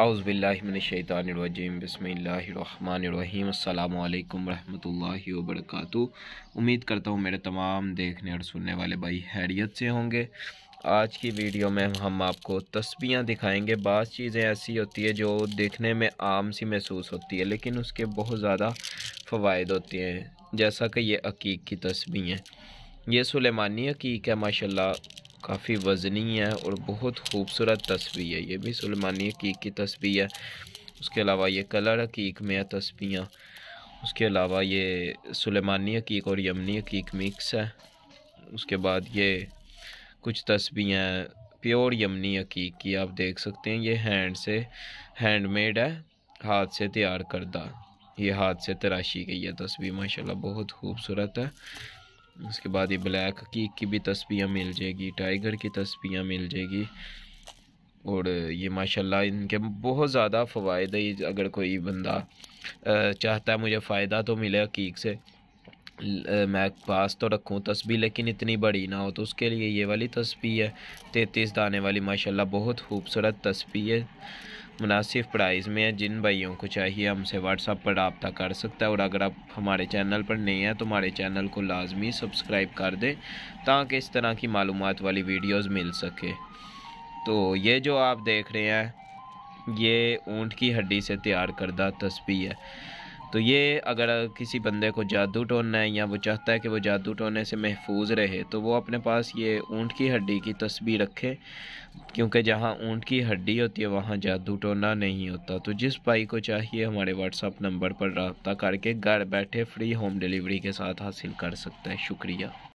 अज़बिल्लाशैतरजीम बसमीम अल्लाम वरहमल वर्क उम्मीद करता हूँ मेरे तमाम देखने और सुनने वाले भाई हैरियत से होंगे आज की वीडियो में हम आपको तस्बियाँ दिखाएंगे बाज़ चीज़ें ऐसी होती है जो देखने में आम सी महसूस होती है लेकिन उसके बहुत ज़्यादा फ़वाद होते हैं जैसा कि ये अकीक की तस्बी हैं ये सुलेमानी अकीक है माशा काफ़ी वजनी है और बहुत खूबसूरत तस्वीर है ये भी सलमानी कीक की तस्वीर है उसके अलावा ये कलर हकीक में है तस्वीयाँ उसके अलावा ये सलेमानी हकीक और यमनी हकीक मिक्स है उसके बाद ये कुछ तस्वीयाँ प्योर यमनी हकीक की आप देख सकते हैं ये हैंड से हैंडमेड है हाथ से तैयार करदा ये हाथ से तराशी गई है तस्वीर माशाल्लाह बहुत खूबसूरत है उसके बाद ये ब्लैक कीक की भी तस्वीरें मिल जाएगी टाइगर की तस्वीरें मिल जाएगी और ये माशाल्लाह इनके बहुत ज़्यादा फ़वाद है अगर कोई बंदा चाहता है मुझे फ़ायदा तो मिले कीक से मैं पास तो रखूँ तस्वीर लेकिन इतनी बड़ी ना हो तो उसके लिए ये वाली तस्वीर है तैतीस दाने वाली माशाल्लाह बहुत खूबसूरत तस्वीर है मुनासिब प्राइस में है जिन भाइयों को चाहिए हमसे व्हाट्सअप पर रबता कर सकता है और अगर आप हमारे चैनल पर नहीं हैं तो हमारे चैनल को लाजमी सब्सक्राइब कर दें ताकि इस तरह की मालूम वाली वीडियोज़ मिल सके तो ये जो आप देख रहे हैं ये ऊँट की हड्डी से तैयार करदा तस्वीर है तो ये अगर किसी बंदे को जादू टोनना है या वो चाहता है कि वो जादू टोने से महफूज रहे तो वो अपने पास ये ऊँट की हड्डी की तस्वीर रखे क्योंकि जहाँ ऊँट की हड्डी होती है वहाँ जादू टोना नहीं होता तो जिस भाई को चाहिए हमारे व्हाट्सअप नंबर पर रबता करके घर बैठे फ्री होम डिलीवरी के साथ हासिल कर सकता है शुक्रिया